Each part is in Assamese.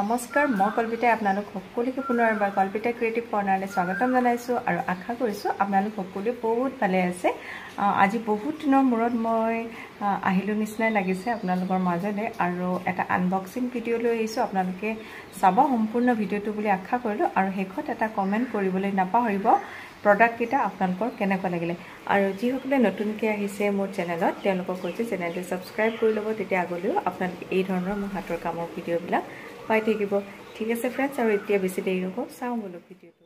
নমস্কাৰ মই কল্পিতাই আপোনালোক সকলোকে পুনৰ এবাৰ কল্পিতা ক্ৰিয়েটিভ কৰ্ণাৰলৈ স্বাগতম জনাইছোঁ আৰু আশা কৰিছোঁ আপোনালোক সকলোৱে বহুত ভালে আছে আজি বহুত দিনৰ মূৰত মই আহিলোঁ নিচিনাই লাগিছে আপোনালোকৰ মাজলৈ আৰু এটা আনবক্সিং ভিডিঅ' লৈ আহিছোঁ আপোনালোকে চাব সম্পূৰ্ণ ভিডিঅ'টো বুলি আশা কৰিলোঁ আৰু শেষত এটা কমেণ্ট কৰিবলৈ নাপাহৰিব প্ৰডাক্টকেইটা আপোনালোকৰ কেনেকুৱা লাগিলে আৰু যিসকলে নতুনকৈ আহিছে মোৰ চেনেলত তেওঁলোকক কৈছোঁ চেনেলটো ছাবস্ক্ৰাইব কৰি ল'ব তেতিয়া আগলৈও আপোনালোকে এই ধৰণৰ মোৰ হাতৰ কামৰ ভিডিঅ'বিলাক পাই থাকিব ঠিক আছে ফ্ৰেণ্ডছ আৰু এতিয়া বেছি দেৰি হ'ব চাওঁ বোলো ভিডিঅ'টো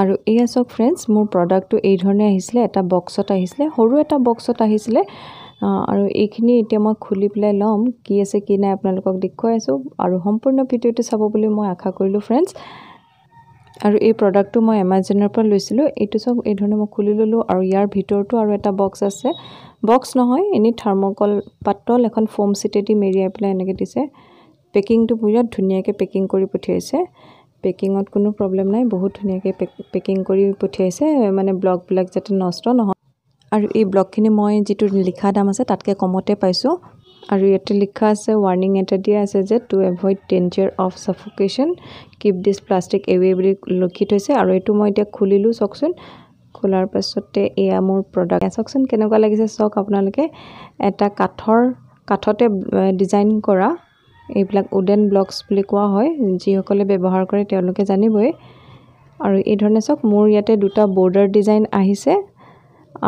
আৰু এই চাওক ফ্ৰেণ্ডছ মোৰ প্ৰডাক্টটো এই ধৰণে আহিছিলে এটা বক্সত আহিছিলে সৰু এটা বক্সত আহিছিলে আৰু এইখিনি এতিয়া মই খুলি পেলাই ল'ম কি আছে কি নাই আপোনালোকক দেখুৱাই আছোঁ আৰু সম্পূৰ্ণ ভিডিঅ'টো চাব বুলি মই আশা কৰিলোঁ ফ্ৰেণ্ডছ আৰু এই প্ৰডাক্টটো মই এমাজনৰ পৰা লৈছিলোঁ এইটো চাওক এইধৰণে মই খুলি ল'লোঁ আৰু ইয়াৰ ভিতৰতো আৰু এটা বক্স আছে বক্স নহয় এনেই থাৰ্মকল পাতল এখন ফ'ম চিটেদি মেৰিয়াই পেলাই এনেকৈ দিছে পেকিংটো বিৰাট ধুনীয়াকৈ পেকিং কৰি পঠিয়াইছে পেকিঙত কোনো প্ৰব্লেম নাই বহুত ধুনীয়াকৈ পেকিং কৰি পঠিয়াইছে মানে ব্লকবিলাক যাতে নষ্ট নহয় আৰু এই ব্লকখিনি মই যিটো লিখা দাম আছে তাতকৈ কমতে পাইছোঁ আৰু ইয়াতে লিখা আছে ৱাৰ্ণিং এটা দিয়া আছে যে to avoid danger of suffocation keep this plastic away বুলি লিখি থৈছে আৰু এইটো মই এতিয়া খুলিলোঁ চাওকচোন খোলাৰ পাছতে এয়া মোৰ প্ৰডাক্ট চাওকচোন কেনেকুৱা লাগিছে চাওক আপোনালোকে এটা কাঠৰ কাঠতে ডিজাইন কৰা এইবিলাক উডেন ব্লকছ বুলি কোৱা হয় যিসকলে ব্যৱহাৰ কৰে তেওঁলোকে জানিবই আৰু এইধৰণে চাওক মোৰ ইয়াতে দুটা বৰ্ডাৰ ডিজাইন আহিছে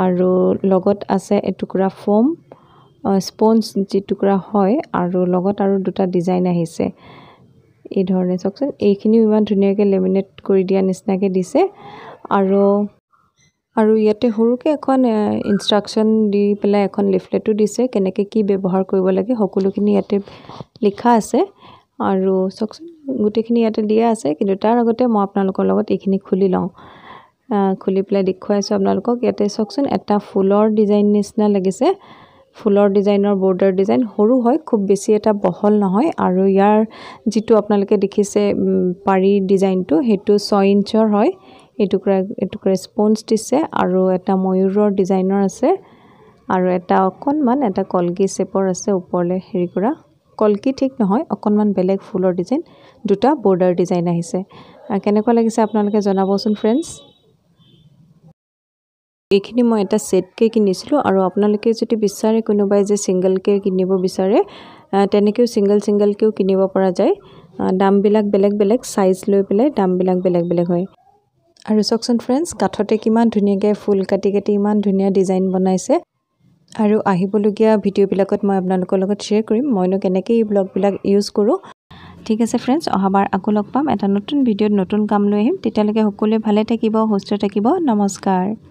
আৰু লগত আছে এটুকুৰা ফ'ম স্পঞ্জ যি টুকুৰা হয় আৰু লগত আৰু দুটা ডিজাইন আহিছে এই ধৰণে চাওকচোন এইখিনিও ইমান ধুনীয়াকৈ লেমিনেট কৰি দিয়া নিচিনাকৈ দিছে আৰু আৰু ইয়াতে সৰুকৈ এখন ইনষ্ট্ৰাকশ্যন দি পেলাই এখন লিফলেটো দিছে কেনেকৈ কি ব্যৱহাৰ কৰিব লাগে সকলোখিনি ইয়াতে লিখা আছে আৰু চাওকচোন গোটেইখিনি ইয়াতে দিয়া আছে কিন্তু তাৰ আগতে মই আপোনালোকৰ লগত এইখিনি খুলি লওঁ খুলি পেলাই দেখুৱাইছোঁ আপোনালোকক ইয়াতে চাওকচোন এটা ফুলৰ ডিজাইন নিচিনা লাগিছে ফুলৰ ডিজাইনৰ বৰ্ডাৰ ডিজাইন সৰু হয় খুব বেছি এটা বহল নহয় আৰু ইয়াৰ যিটো আপোনালোকে দেখিছে পাৰিৰ ডিজাইনটো সেইটো ছয় ইঞ্চৰ হয় এটুকুৰা এটুকুৰা স্পঞ্জ দিছে আৰু এটা ময়ূৰৰ ডিজাইনৰ আছে আৰু এটা অকণমান এটা কলকি শ্বেপৰ আছে ওপৰলৈ হেৰি কৰা কলকি ঠিক নহয় অকণমান বেলেগ ফুলৰ ডিজাইন দুটা বৰ্ডাৰ ডিজাইন আহিছে কেনেকুৱা লাগিছে আপোনালোকে জনাবচোন ফ্ৰেণ্ডছ এইখিনি মই এটা ছেটকে কিনিছিলোঁ আৰু আপোনালোকে যদি বিচাৰে কোনোবাই যে ছিংগলকে কিনিব বিচাৰে তেনেকৈও ছিংগল ছিংগলকেও কিনিব পৰা যায় দামবিলাক বেলেগ বেলেগ চাইজ লৈ পেলাই দামবিলাক বেলেগ বেলেগ হয় আৰু চাওকচোন ফ্ৰেণ্ডছ কাঠতে কিমান ধুনীয়াকৈ ফুল কাটি কাটি ইমান ধুনীয়া ডিজাইন বনাইছে আৰু আহিবলগীয়া ভিডিঅ'বিলাকত মই আপোনালোকৰ লগত শ্বেয়াৰ কৰিম মইনো কেনেকৈ এই ব্লগবিলাক ইউজ কৰোঁ ঠিক আছে ফ্ৰেণ্ডছ অহাবাৰ আকৌ লগ পাম এটা নতুন ভিডিঅ'ত নতুন কাম লৈ আহিম তেতিয়ালৈকে সকলোৱে ভালে থাকিব সুস্থ থাকিব নমস্কাৰ